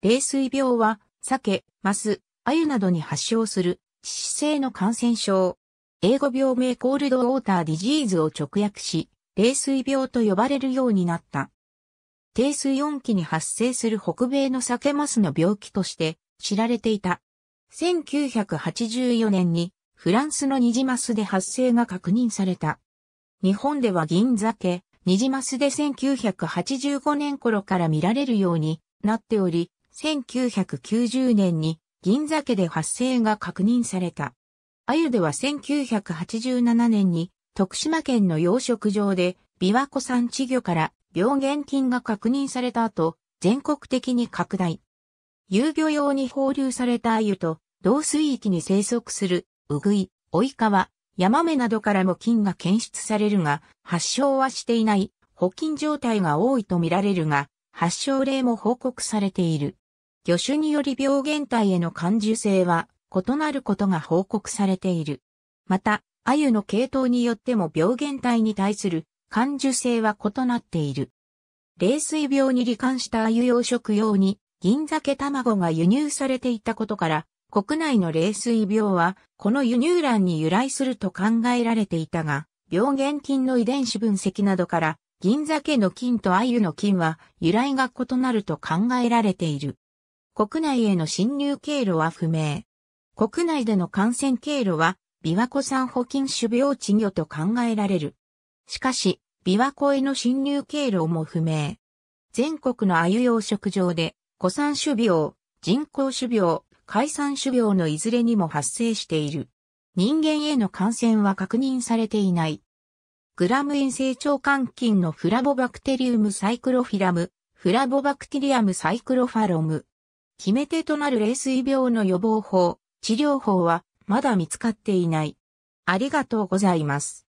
冷水病は、鮭、マス、鮎などに発症する、致死性の感染症。英語病名コールドウォーターディジーズを直訳し、冷水病と呼ばれるようになった。低水温期に発生する北米のサケマスの病気として知られていた。1984年にフランスのニジマスで発生が確認された。日本では銀鮭、ニジマスで1985年頃から見られるようになっており、1990年に銀座家で発生が確認された。アユでは1987年に徳島県の養殖場で琵琶湖産稚魚から病原菌が確認された後、全国的に拡大。遊漁用に放流されたアユと同水域に生息するウグイ、オイカワ、ヤマメなどからも菌が検出されるが、発症はしていない、保菌状態が多いとみられるが、発症例も報告されている。魚種により病原体への感受性は異なることが報告されている。また、鮎の系統によっても病原体に対する感受性は異なっている。冷水病に罹患した鮎養殖用に銀鮭卵が輸入されていたことから、国内の冷水病はこの輸入欄に由来すると考えられていたが、病原菌の遺伝子分析などから、銀鮭の菌と鮎の菌は由来が異なると考えられている。国内への侵入経路は不明。国内での感染経路は、琵琶湖産保菌種病稚魚と考えられる。しかし、琵琶湖への侵入経路も不明。全国の鮎養殖場で、古産種病、人工種病、海産種病のいずれにも発生している。人間への感染は確認されていない。グラムン性腸管菌のフラボバクテリウムサイクロフィラム、フラボバクテリアムサイクロファロム、決め手となる冷水病の予防法、治療法はまだ見つかっていない。ありがとうございます。